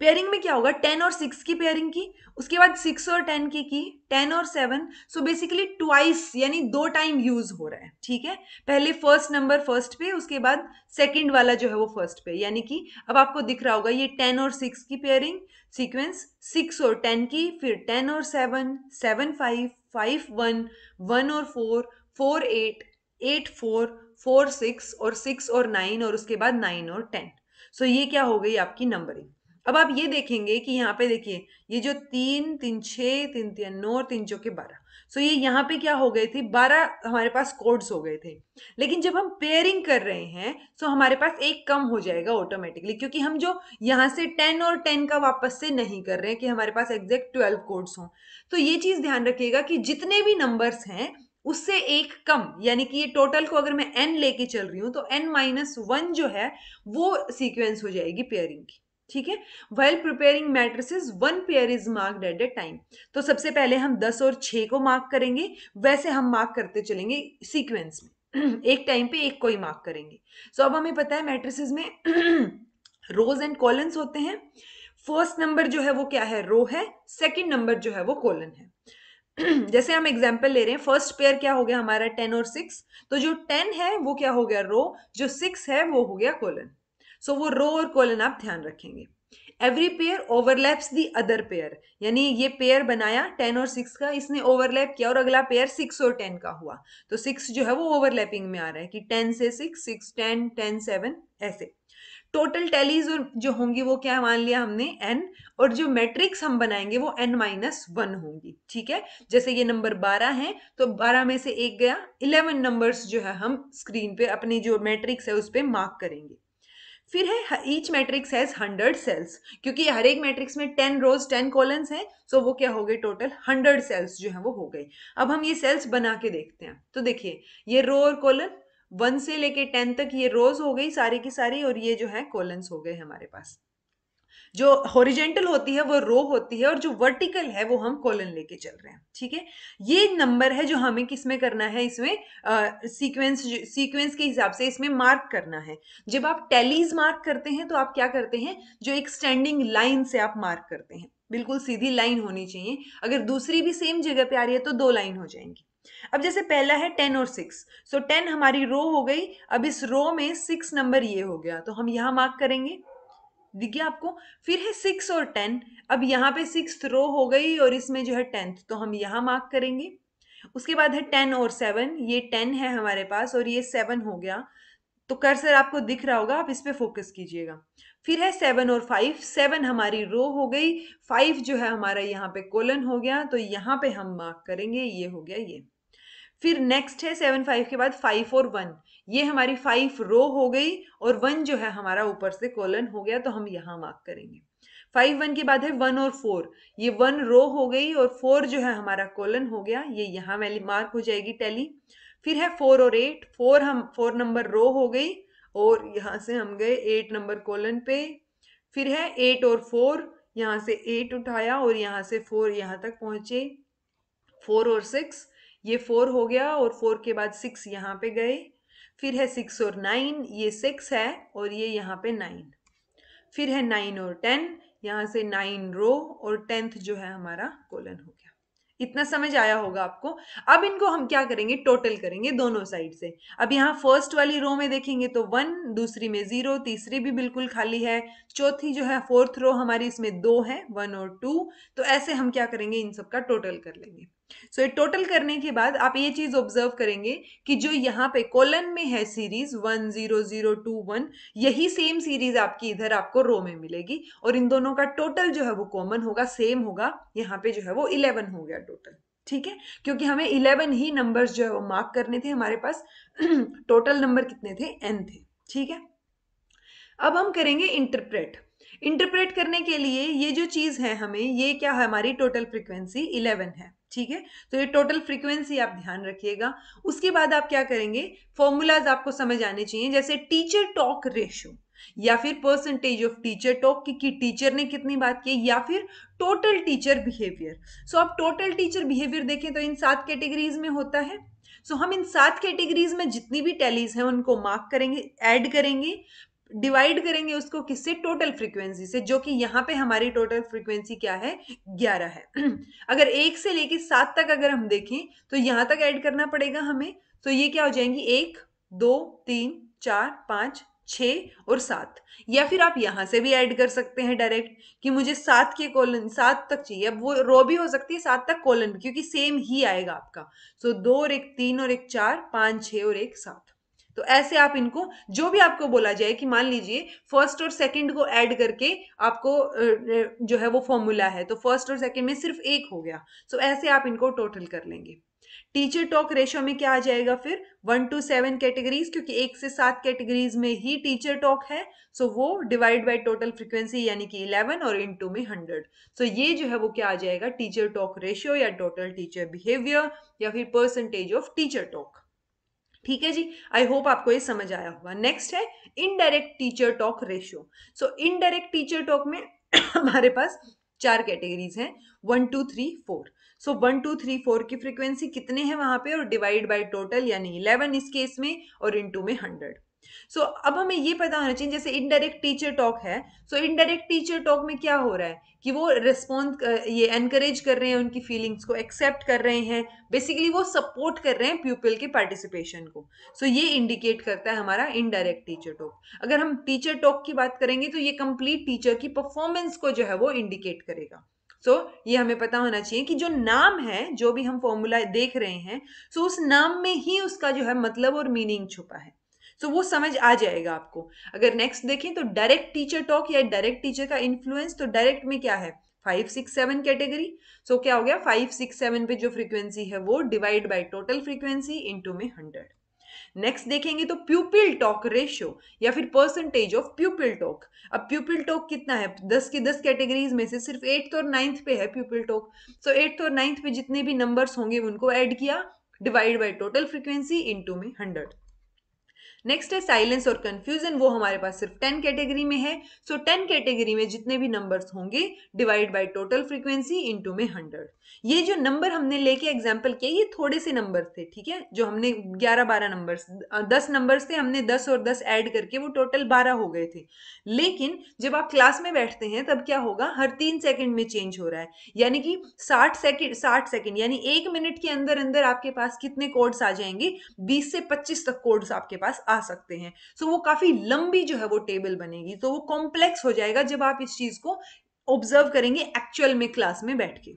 पेयरिंग में क्या होगा टेन और सिक्स की पेयरिंग की उसके बाद सिक्स और टेन की की टेन और सेवन सो बेसिकली ट्वाइस यानी दो टाइम यूज हो रहा है ठीक है पहले फर्स्ट नंबर फर्स्ट पे उसके बाद सेकंड वाला जो है वो फर्स्ट पे यानी कि अब आपको दिख रहा होगा ये टेन और सिक्स की पेयरिंग सीक्वेंस सिक्स और टेन की फिर टेन और seven seven five five one one और four four eight eight four four six और सिक्स और नाइन और उसके बाद नाइन और टेन सो so ये क्या हो गई आपकी नंबरिंग अब आप ये देखेंगे कि यहाँ पे देखिए ये जो तीन तीन छः तीन तीन नौ तीन चौके बारह सो ये यहाँ पे क्या हो गए थे बारह हमारे पास कोड्स हो गए थे लेकिन जब हम पेयरिंग कर रहे हैं सो हमारे पास एक कम हो जाएगा ऑटोमेटिकली क्योंकि हम जो यहाँ से टेन और टेन का वापस से नहीं कर रहे हैं कि हमारे पास एग्जैक्ट ट्वेल्व कोड्स हों तो ये चीज़ ध्यान रखिएगा कि जितने भी नंबर्स हैं उससे एक कम यानी कि ये टोटल को अगर मैं एन लेके चल रही हूँ तो एन माइनस वन जो है वो सीक्वेंस हो जाएगी पेयरिंग की ठीक है well preparing matrices one pair is marked at a time तो सबसे पहले हम दस और छः को मार्क करेंगे वैसे हम मार्क करते चलेंगे सीक्वेंस में [clears throat] एक टाइम पे एक को ही मार्क करेंगे सो so, अब हमें पता है मैट्रिसेस में रोज एंड कॉलन्स होते हैं फर्स्ट नंबर जो है वो क्या है रो है सेकेंड नंबर जो है वो कॉलन है [clears throat] जैसे हम एग्जाम्पल ले रहे हैं फर्स्ट पेयर क्या हो गया हमारा टेन और सिक्स तो जो टेन है वो क्या हो गया रो जो सिक्स है वो हो गया कॉलन सो so, वो रो और कोलन आप ध्यान रखेंगे every pair overlaps the other pair यानी ये पेयर बनाया टेन और सिक्स का इसने ओवरलैप किया और अगला पेयर सिक्स और टेन का हुआ तो सिक्स जो है वो ओवरलैपिंग में आ रहा है कि टेन से six six ten ten seven ऐसे टोटल टेलीज और जो होंगी वो क्या मान लिया हमने एन और जो मैट्रिक्स हम बनाएंगे वो एन माइनस वन होंगी ठीक है जैसे ये नंबर बारह है तो बारह में से एक गया इलेवन नंबर्स जो है हम स्क्रीन पे अपनी जो मैट्रिक्स है उस पर मार्क करेंगे फिर है each matrix has hundred cells क्योंकि हर एक मैट्रिक्स में टेन रोज टेन कॉलम्स हैं सो वो क्या हो गए टोटल हंड्रेड सेल्स जो है वो हो गई अब हम ये सेल्स बना के देखते हैं तो देखिए ये रो और कॉलन वन से लेके टेन तक ये रोज हो गई सारी की सारी और ये जो है कॉलन्स हो गए हमारे पास जो हॉरिजेंटल होती है वो रो होती है और जो वर्टिकल है वो हम कॉलन लेके चल रहे हैं ठीक है ये नंबर है जो हमें किसमें करना है इसमें सीक्वेंस सीक्वेंस के हिसाब से इसमें मार्क करना है जब आप टैलीज मार्क करते हैं तो आप क्या करते हैं जो एक स्टैंडिंग लाइन से आप मार्क करते हैं बिल्कुल सीधी लाइन होनी चाहिए अगर दूसरी भी सेम जगह पे आ रही है तो दो लाइन हो जाएंगी अब जैसे पहला है टेन और सिक्स सो टेन हमारी रो हो गई अब इस रो में सिक्स नंबर ये हो गया तो हम यहाँ मार्क करेंगे दिख गया आपको फिर है सिक्स और टेन अब यहाँ पे सिक्स रो हो गई और इसमें जो है टेंथ तो हम यहाँ मार्क करेंगे उसके बाद है टेन और सेवन ये टेन है हमारे पास और ये सेवन हो गया तो कर्सर आपको दिख रहा होगा आप इस पर फोकस कीजिएगा फिर है सेवन और फाइव सेवन हमारी रो हो गई फाइव जो है हमारा यहाँ पे कोलन हो गया तो यहाँ पे हम मार्क करेंगे ये हो गया ये फिर नेक्स्ट है सेवन फाइव के बाद फाइव और वन ये हमारी फाइव रो हो गई और वन जो है हमारा ऊपर से कॉलन हो गया तो हम यहाँ मार्क करेंगे फाइव वन के बाद है वन और फोर ये वन रो हो गई और फोर जो है हमारा कॉलन हो गया ये यहाँ वाली मार्क हो जाएगी टैली फिर है फोर और एट फोर हम फोर नंबर रो हो गई और यहाँ से हम गए एट नंबर कॉलन पे फिर है एट और फोर यहाँ से एट उठाया और यहाँ से फोर यहाँ तक पहुँचे फोर और सिक्स ये फोर हो गया और फोर के बाद सिक्स यहाँ पे गए फिर है सिक्स और नाइन ये सिक्स है और ये यहाँ पे नाइन फिर है नाइन और टेन यहाँ से नाइन रो और टेंथ जो है हमारा कोलन हो गया इतना समझ आया होगा आपको अब इनको हम क्या करेंगे टोटल करेंगे दोनों साइड से अब यहाँ फर्स्ट वाली रो में देखेंगे तो वन दूसरी में जीरो तीसरी भी बिल्कुल खाली है चौथी जो है फोर्थ रो हमारी इसमें दो है वन और टू तो ऐसे हम क्या करेंगे इन सब का टोटल कर लेंगे सो so, टोटल करने के बाद आप ये चीज़ ऑब्जर्व करेंगे कि जो यहाँ पे कॉलन में है series one zero zero two one यही सेम सीरीज आपकी इधर आपको रो में मिलेगी और इन दोनों का टोटल जो है वो कॉमन होगा सेम होगा यहाँ पे जो है वो इलेवन हो गया टोटल ठीक है क्योंकि हमें इलेवन ही नंबर्स जो है वो मार्क करने थे हमारे पास टोटल [clears throat] नंबर कितने थे एन थे ठीक है अब हम करेंगे इंटरप्रेट इंटरप्रेट करने के लिए ये जो चीज़ है हमें ये क्या है हमारी टोटल फ्रिक्वेंसी इलेवन है ठीक है तो ये टोटल फ्रीक्वेंसी आप ध्यान रखिएगा उसके बाद आप क्या करेंगे फॉर्मूलाज आपको समझ आने चाहिए जैसे टीचर टॉक रेशियो या फिर परसेंटेज ऑफ टीचर टॉक की, कि टीचर ने कितनी बात की या फिर टोटल टीचर बिहेवियर सो आप टोटल टीचर बिहेवियर देखें तो इन सात कैटेगरीज में होता है सो so, हम इन सात कैटेगरीज में जितनी भी टैलीज हैं उनको मार्क करेंगे ऐड करेंगे डिवाइड करेंगे उसको किससे टोटल फ्रीक्वेंसी से जो कि यहाँ पे हमारी टोटल फ्रीक्वेंसी क्या है ग्यारह है [clears throat] अगर एक से लेके सात तक अगर हम देखें तो यहाँ तक ऐड करना पड़ेगा हमें तो ये क्या हो जाएंगी एक दो तीन चार पाँच छ और सात या फिर आप यहाँ से भी ऐड कर सकते हैं डायरेक्ट कि मुझे सात के कॉलन सात तक चाहिए अब वो रो भी हो सकती है सात तक कॉलन क्योंकि सेम ही आएगा आपका सो so, दो और एक तीन और एक चार पाँच छः और एक सात तो ऐसे आप इनको जो भी आपको बोला जाए कि मान लीजिए फर्स्ट और सेकंड को ऐड करके आपको जो है वो फॉर्मूला है तो फर्स्ट और सेकंड में सिर्फ एक हो गया सो ऐसे आप इनको टोटल कर लेंगे टीचर टॉक रेशो में क्या आ जाएगा फिर वन टू सेवन कैटेगरीज क्योंकि एक से सात कैटेगरीज में ही टीचर टॉक है सो वो डिवाइड बाय टोटल फ्रीक्वेंसी यानी कि इलेवन और इन टू में हंड्रेड सो ये जो है वो क्या आ जाएगा टीचर टॉक रेशियो या टोटल टीचर बिहेवियर या फिर परसेंटेज ऑफ टीचर टॉक ठीक है जी आई होप आपको ये समझ आया होगा नेक्स्ट है indirect teacher talk ratio so indirect teacher talk में [coughs] हमारे पास चार कैटेगरीज हैं one two three four so one two three four की फ्रीक्वेंसी कितने हैं वहां पे और डिवाइड बाय टोटल यानी इलेवन इस केस में और इन टू में हंड्रेड सो so, अब हमें ये पता होना चाहिए जैसे इनडायरेक्ट टीचर टॉक है सो इनडायरेक्ट टीचर टॉक में क्या हो रहा है कि वो रिस्पॉन्स ये एनकरेज कर रहे हैं उनकी फीलिंग्स को एक्सेप्ट कर रहे हैं बेसिकली वो सपोर्ट कर रहे हैं प्यूपल के पार्टिसिपेशन को सो so, ये इंडिकेट करता है हमारा इनडायरेक्ट टीचर टॉक अगर हम टीचर टॉक की बात करेंगे तो ये कंप्लीट टीचर की परफॉर्मेंस को जो है वो इंडिकेट करेगा सो so, ये हमें पता होना चाहिए कि जो नाम है जो भी हम फॉर्मूला देख रहे हैं सो so उस नाम में ही उसका जो है मतलब और मीनिंग छुपा है सो तो so, वो समझ आ जाएगा आपको अगर नेक्स्ट देखें तो डायरेक्ट टीचर टॉक या डायरेक्ट टीचर का इन्फ्लुएंस तो डायरेक्ट में क्या है five six seven category so क्या हो गया फाइव सिक्स सेवन पे जो फ्रीक्वेंसी है वो divide by total frequency into में हंड्रेड नेक्स्ट देखेंगे तो प्यूपिल टॉक रेशियो या फिर परसेंटेज ऑफ प्यूपिल टॉक अब प्यूपिल टॉक कितना है दस की दस कैटेगरीज में से सिर्फ एट्थ और नाइन्थ पे है प्यूपिल टॉक सो एट्थ और नाइन्थ पे जितने भी नंबर्स होंगे उनको ऐड किया divide by total frequency into में हंड्रेड नेक्स्ट है साइलेंस और कंफ्यूजन वो हमारे पास सिर्फ टेन कैटेगरी में है सो टेन कैटेगरी में जितने भी नंबर्स होंगे divide by total frequency into में हंड्रेड ये जो नंबर हमने लेके एग्जांपल किया ये थोड़े से नंबर थे ठीक है जो हमने ग्यारह बारह नंबर्स दस नंबर्स थे हमने दस और दस ऐड करके वो टोटल बारह हो गए थे लेकिन जब आप क्लास में बैठते हैं तब क्या होगा हर तीन सेकेंड में चेंज हो रहा है यानी कि साठ सेकेंड साठ सेकेंड यानी एक मिनट के अंदर अंदर आपके पास कितने कोड्स आ जाएंगे बीस से पच्चीस तक कोड्स आपके पास पास आ सकते हैं सो so, वो काफ़ी लंबी जो है वो टेबल बनेगी तो so, वो कॉम्प्लेक्स हो जाएगा जब आप इस चीज़ को ऑब्जर्व करेंगे एक्चुअल में क्लास में बैठ के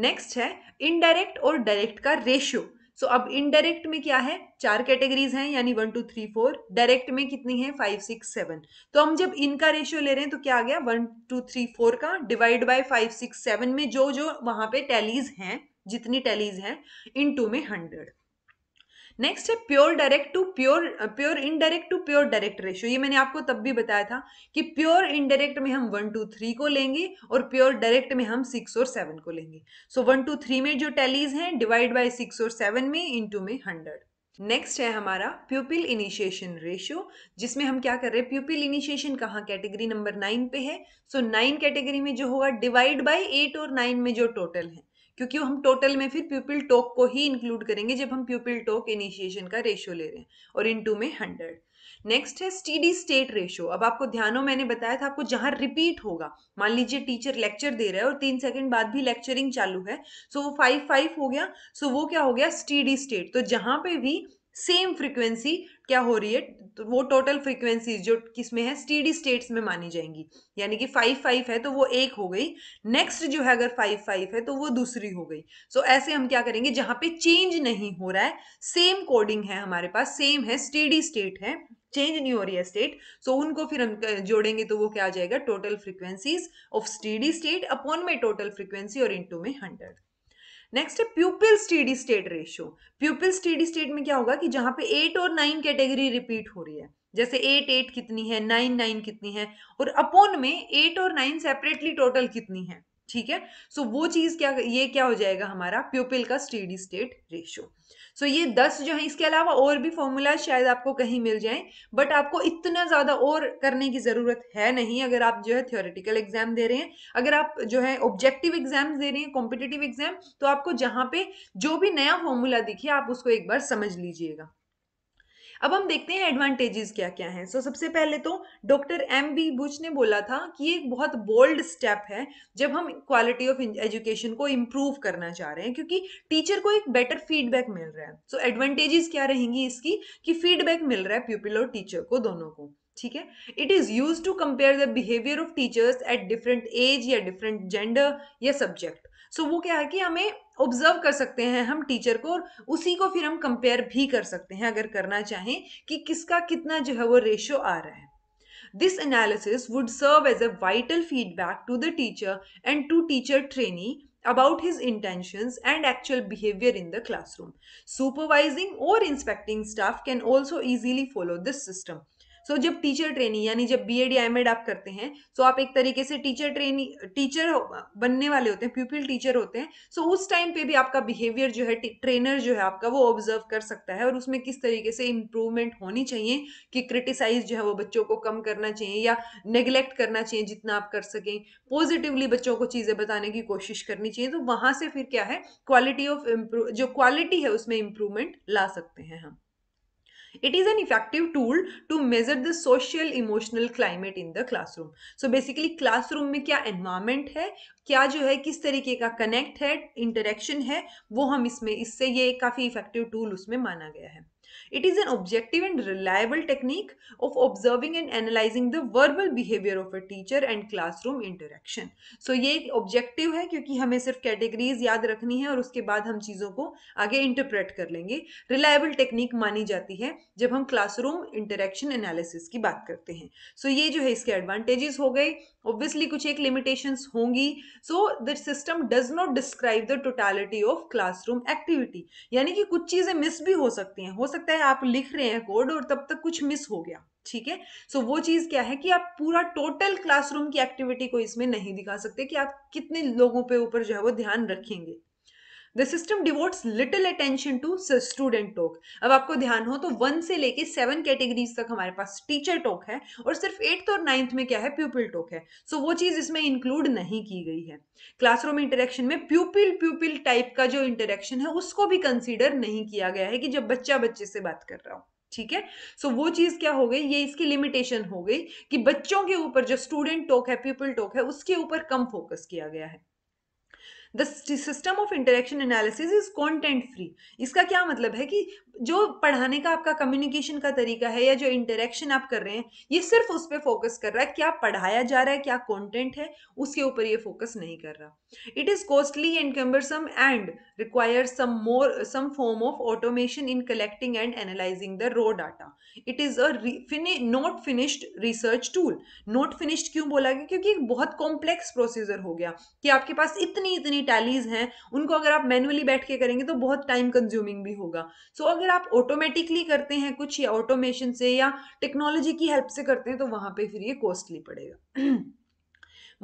नेक्स्ट है इनडायरेक्ट और डायरेक्ट का रेशियो सो so, अब इनडायरेक्ट में क्या है चार कैटेगरीज हैं यानी one two three four direct में कितनी है फाइव सिक्स सेवन तो हम जब इनका रेशियो ले रहे हैं तो क्या आ गया वन टू थ्री फोर का divide by five six seven में जो जो वहां पे टैलीज हैं जितनी टैलीज हैं इन टू में हंड्रेड नेक्स्ट है pure direct to pure pure indirect to pure direct ratio ये मैंने आपको तब भी बताया था कि प्योर इनडायरेक्ट में हम वन टू थ्री को लेंगे और प्योर डायरेक्ट में हम सिक्स और सेवन को लेंगे सो वन टू थ्री में जो टैलीज हैं डिवाइड बाय सिक्स और सेवन में इंटू में हंड्रेड नेक्स्ट है हमारा प्यूपिल इनिशिएशन रेशियो जिसमें हम क्या कर रहे हैं प्यूपिल इनिशिएशन कहाँ कैटेगरी नंबर नाइन पे है सो नाइन कैटेगरी में जो होगा डिवाइड बाय एट और नाइन में जो टोटल है क्योंकि हम टोटल में फिर प्यूपिल टोक को ही इंक्लूड करेंगे जब हम प्यूपिल टोक इनिशिएशन का रेशियो ले रहे हैं और इन टू में हंड्रेड नेक्स्ट है स्टीडी स्टेट रेशो अब आपको ध्यानों मैंने बताया था आपको जहां रिपीट होगा मान लीजिए टीचर लेक्चर दे रहा है और तीन सेकंड बाद भी लेक्चरिंग चालू है सो वो फाइव फाइव हो गया सो वो क्या हो गया स्टीडी स्टेट तो जहां पे भी सेम फ्रीक्वेंसी क्या हो रही है तो वो टोटल फ्रिक्वेंसीज जो किस में है स्टीडी स्टेट्स में मानी जाएंगी यानी कि फाइव फाइव है तो वो एक हो गई नेक्स्ट जो है अगर फाइव फाइव है तो वो दूसरी हो गई सो so, ऐसे हम क्या करेंगे जहाँ पे चेंज नहीं हो रहा है सेम कोडिंग है हमारे पास सेम है स्टीडी स्टेट है चेंज नहीं हो रही है स्टेट सो so, उनको फिर हम जोड़ेंगे तो वो क्या आ जाएगा total frequencies of steady state upon में टोटल फ्रिक्वेंसी और इनटू में हंड्रेड नेक्स्ट है pupil steady state ratio pupil steady state में क्या होगा कि जहां पे एट और नाइन कैटेगरी रिपीट हो रही है जैसे एट एट कितनी है नाइन नाइन कितनी है और अपॉन में एट और नाइन सेपरेटली टोटल कितनी है ठीक है सो so, वो चीज क्या ये क्या हो जाएगा हमारा प्यूपिल का स्टेडी स्टेट रेशियो सो ये दस जो है इसके अलावा और भी फॉर्मूला शायद आपको कहीं मिल जाए बट आपको इतना ज़्यादा और करने की ज़रूरत है नहीं अगर आप जो है थियोरेटिकल एग्जाम दे रहे हैं अगर आप जो है ऑब्जेक्टिव एग्जाम दे रहे हैं कॉम्पिटेटिव एग्जाम तो आपको जहाँ पे जो भी नया फॉर्मूला दिखे आप उसको एक बार समझ लीजिएगा अब हम देखते हैं एडवांटेजेस क्या क्या हैं सो so, सबसे पहले तो डॉक्टर एम बी बुच ने बोला था कि एक बहुत बोल्ड स्टेप है जब हम क्वालिटी ऑफ एजुकेशन को इम्प्रूव करना चाह रहे हैं क्योंकि टीचर को एक बेटर फीडबैक मिल रहा है सो so, एडवांटेजेस क्या रहेंगी इसकी कि फीडबैक मिल रहा है प्यूपिल और टीचर को दोनों को ठीक है it is use to compare the behaviour of teachers at different age या डिफरेंट जेंडर या सब्जेक्ट सो वो क्या है कि हमें ऑब्जर्व कर सकते हैं हम टीचर को और उसी को फिर हम कंपेयर भी कर सकते हैं अगर करना चाहें कि किसका कितना जो है वो रेशियो आ रहा है this analysis would serve as a vital feedback to the teacher and to teacher trainee about his intention and actual behaviour in the classroom supervising और inspecting staff can also easily follow this system so so, जब teacher training यानी जब B Ed या M आप करते हैं so so आप एक तरीके से टीचर ट्रेनिंग टीचर बनने वाले होते हैं प्यूपिल टीचर होते हैं सो so उस टाइम पे भी आपका बिहेवियर जो है ट्रेनर जो है आपका वो ऑब्जर्व कर सकता है और उसमें किस तरीके से इम्प्रूवमेंट होनी चाहिए कि क्रिटिसाइज जो है वो बच्चों को कम करना चाहिए या नेग्लेक्ट करना चाहिए जितना आप कर सकें पॉजिटिवली बच्चों को चीज़ें बताने की कोशिश करनी चाहिए तो वहाँ से फिर क्या है क्वालिटी ऑफ जो क्वालिटी है उसमें इम्प्रूवमेंट ला सकते हैं हम It is an effective tool to measure the social emotional climate in the classroom. So basically classroom में क्या environment है क्या जो है किस तरीके का कनेक्ट है इंटरेक्शन है वो हम इसमें इससे ये काफ़ी इफेक्टिव टूल उसमें माना गया है It is an objective and reliable technique of observing and analyzing the verbal behavior of a teacher and classroom interaction. So ये एक ऑब्जेक्टिव है क्योंकि हमें सिर्फ कैटेगरीज याद रखनी है और उसके बाद हम चीज़ों को आगे इंटरप्रेट कर लेंगे रिलायबल टेक्निक मानी जाती है जब हम क्लासरूम इंटरेक्शन एनालिसिस की बात करते हैं सो so ये जो है इसके एडवांटेजेस हो गए ऑब्वियसली कुछ एक लिमिटेशंस होंगी so the system does not describe the totality of classroom activity यानी कि कुछ चीज़ें मिस भी हो सकती हैं हो सकता है है आप लिख रहे हैं कोड और तब तक कुछ मिस हो गया ठीक है सो वो चीज क्या है कि आप पूरा टोटल क्लासरूम की एक्टिविटी को इसमें नहीं दिखा सकते कि आप कितने लोगों पे ऊपर जो है वो ध्यान रखेंगे the system devotes little attention to student talk अब आपको ध्यान हो तो वन से लेके सेवन कैटेगरीज तक हमारे पास टीचर टॉक है और सिर्फ एट्थ और नाइन्थ में क्या है प्यूपिल टोक है सो so, वो चीज़ इसमें इंक्लूड नहीं की गई है क्लासरूम इंटरेक्शन में प्यूपिल प्यूपिल टाइप का जो इंटरेक्शन है उसको भी कंसिडर नहीं किया गया है कि जब बच्चा बच्चे से बात कर रहा हो ठीक है सो so, वो चीज क्या हो गई ये इसकी लिमिटेशन हो गई कि बच्चों के ऊपर जो स्टूडेंट टॉक है पीपल टॉक है उसके ऊपर कम फोकस किया गया है the system of interaction analysis is content free इसका क्या मतलब है कि जो पढ़ाने का आपका कम्युनिकेशन का तरीका है या जो इंटरेक्शन आप कर रहे हैं ये सिर्फ उस पर फोकस कर रहा है क्या पढ़ाया जा रहा है क्या कॉन्टेंट है उसके ऊपर ये फोकस नहीं कर रहा it is costly and cumbersome and require some more some form of automation in collecting and analysing the raw data it is at not finished research tool not finished क्यों बोला गया क्योंकि एक बहुत कॉम्प्लेक्स प्रोसीजर हो गया कि आपके पास इतनी इतनी जितनी टैलीज हैं उनको अगर आप मैनुअली बैठ के करेंगे तो बहुत टाइम कंज्यूमिंग भी होगा सो so, अगर आप ऑटोमेटिकली करते हैं कुछ या ऑटोमेशन से या टेक्नोलॉजी की हेल्प से करते हैं तो वहाँ पे फिर ये कॉस्टली पड़ेगा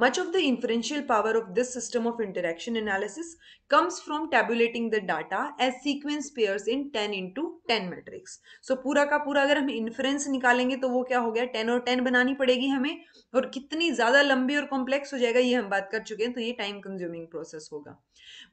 much of the inferential power of this system of interaction analysis comes from tabulating the data as sequence pairs in 10 into 10 matrix. So पूरा का पूरा अगर हम inference निकालेंगे तो वो क्या हो गया 10 और 10 बनानी पड़ेगी हमें और कितनी ज़्यादा लंबी और कॉम्प्लेक्स हो जाएगा ये हम बात कर चुके हैं तो ये टाइम कंज्यूमिंग प्रोसेस होगा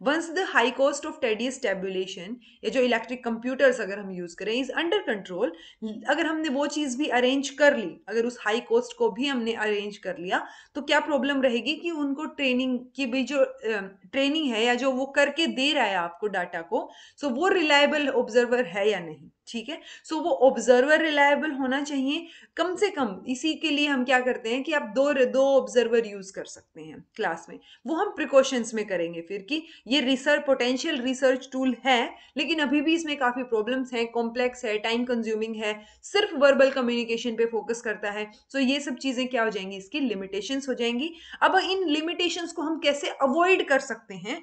once the high cost of tedious tabulation ये जो इलेक्ट्रिक कंप्यूटर्स अगर हम यूज़ करें इज़ अंडर कंट्रोल अगर हमने वो चीज़ भी अरेंज कर ली अगर उस हाई कॉस्ट को भी हमने अरेंज कर लिया तो क्या प्रॉब्लम रहेगी कि उनको ट्रेनिंग की भी जो ट्रेनिंग है या जो वो करके दे रहा है आपको डाटा को सो so वो रिलायबल ऑब्जर्वर है या नहीं ठीक है सो so वो ऑब्जर्वर रिलायबल होना चाहिए कम से कम इसी के लिए हम क्या करते हैं कि आप दो दो ऑब्जर्वर यूज कर सकते हैं क्लास में वो हम प्रिकॉशंस में करेंगे फिर कि ये रिसर्च पोटेंशियल रिसर्च टूल है लेकिन अभी भी इसमें काफ़ी प्रॉब्लम्स हैं कॉम्प्लेक्स है टाइम कंज्यूमिंग है सिर्फ वर्बल कम्युनिकेशन पे फोकस करता है सो so ये सब चीज़ें क्या हो जाएंगी इसकी लिमिटेशंस हो जाएंगी अब इन लिमिटेशंस को हम कैसे अवॉइड कर सकते हैं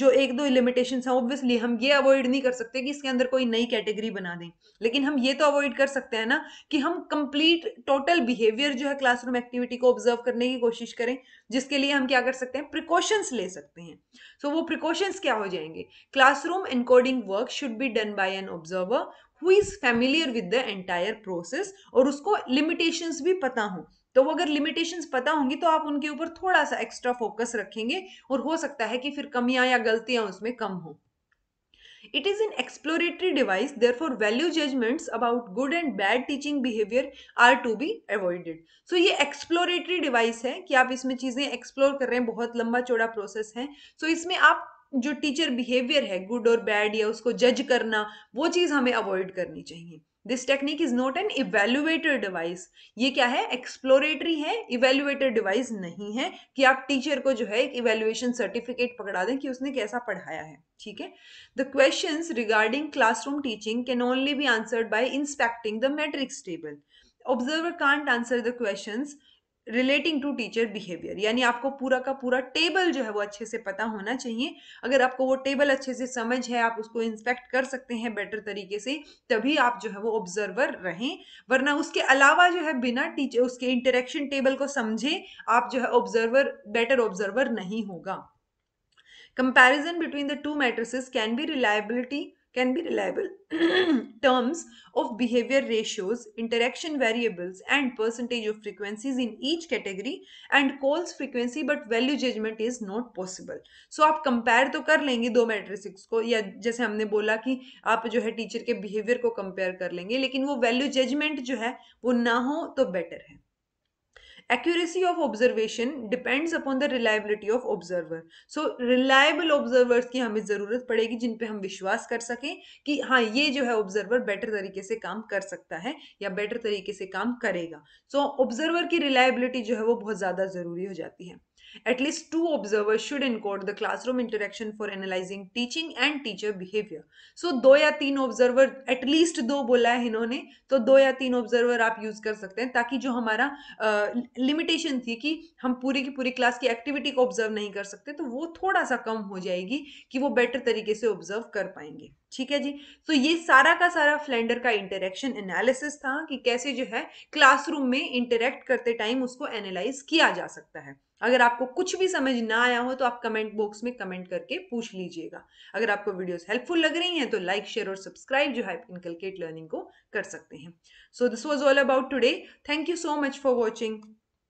जो एक दो लिमिटेशन हैं ऑब्वियसली हम ये अवॉइड नहीं कर सकते कि इसके अंदर कोई नई कैटेगरी बना दें लेकिन हम ये तो अवॉइड कर सकते हैं ना कि हम कंप्लीट टोटल बिहेवियर जो है क्लासरूम एक्टिविटी को ऑब्जर्व करने की कोशिश करें जिसके लिए हम क्या कर सकते हैं प्रिकॉशंस ले सकते हैं सो so, वो प्रिकॉशंस क्या हो जाएंगे classroom encoding work should be done by an observer who is familiar with the entire process और उसको लिमिटेशंस भी पता हों तो वो अगर लिमिटेशंस पता होंगी तो आप उनके ऊपर थोड़ा सा एक्स्ट्रा फोकस रखेंगे और हो सकता है कि फिर कमियां या गलतियां उसमें कम हो it is an exploratory device there for value judgements about good and bad teaching behaviour are to be avoided. So ये एक्सप्लोरेटरी डिवाइस है कि आप इसमें चीज़ें एक्सप्लोर कर रहे हैं बहुत लंबा चौड़ा प्रोसेस है So इसमें आप जो टीचर बिहेवियर है गुड और बैड या उसको जज करना वो चीज़ हमें अवॉइड करनी चाहिए this technique is not an evaluator device ये क्या है एक्सप्लोरेटरी है इवेल्युएटर डिवाइस नहीं है कि आप टीचर को जो है एक इवेल्युएशन सर्टिफिकेट पकड़ा दें कि उसने कैसा पढ़ाया है ठीक है the question regarding classroom teaching can only be answered by inspecting the matrix table observer can't answer the question relating to teacher behaviour यानी आपको पूरा का पूरा टेबल जो है वो अच्छे से पता होना चाहिए अगर आपको वो टेबल अच्छे से समझ है आप उसको इंस्पेक्ट कर सकते हैं बेटर तरीके से तभी आप जो है वो ऑब्जर्वर रहें वरना उसके अलावा जो है बिना टीचर उसके इंटरेक्शन टेबल को समझे आप जो है ऑब्जर्वर बेटर ऑब्जर्वर नहीं होगा comparison between the two matrices can be reliability can be reliable terms of behavior ratios, interaction variables, and percentage of frequencies in each category and calls frequency, but value judgment is not possible. So आप compare तो कर लेंगे दो matrices को या जैसे हमने बोला कि आप जो है teacher के behavior को compare कर लेंगे लेकिन वो value judgment जो है वो ना हो तो better है accuracy of observation depends upon the reliability of observer so reliable observers की हमें ज़रूरत पड़ेगी जिन पे हम विश्वास कर सकें कि हाँ ये जो है ऑब्जर्वर बेटर तरीके से काम कर सकता है या बेटर तरीके से काम करेगा सो so, ऑब्जर्वर की रिलायबिलिटी जो है वो बहुत ज़्यादा ज़रूरी हो जाती है At least two observers should encode the classroom interaction for analyzing teaching and teacher behavior. So do ya teen observer at least do bola hai inhone to do ya teen observer aap use कर सकते हैं ताकि जो हमारा limitation thi ki hum puri ki puri class ki activity ko observe nahi kar sakte to wo thoda sa kam ho jayegi ki wo better tarike se observe kar payenge ठीक है जी तो ये सारा का सारा फ्लेंडर का interaction analysis था कि कैसे जो है क्लासरूम में इंटरेक्ट करते टाइम उसको एनालाइज किया जा सकता है अगर आपको कुछ भी समझ ना आया हो तो आप कमेंट बॉक्स में कमेंट करके पूछ लीजिएगा अगर आपको वीडियोस हेल्पफुल लग रही हैं तो लाइक शेयर और सब्सक्राइब जो है इनकलकेट लर्निंग को कर सकते हैं so this was all about today thank you so much for watching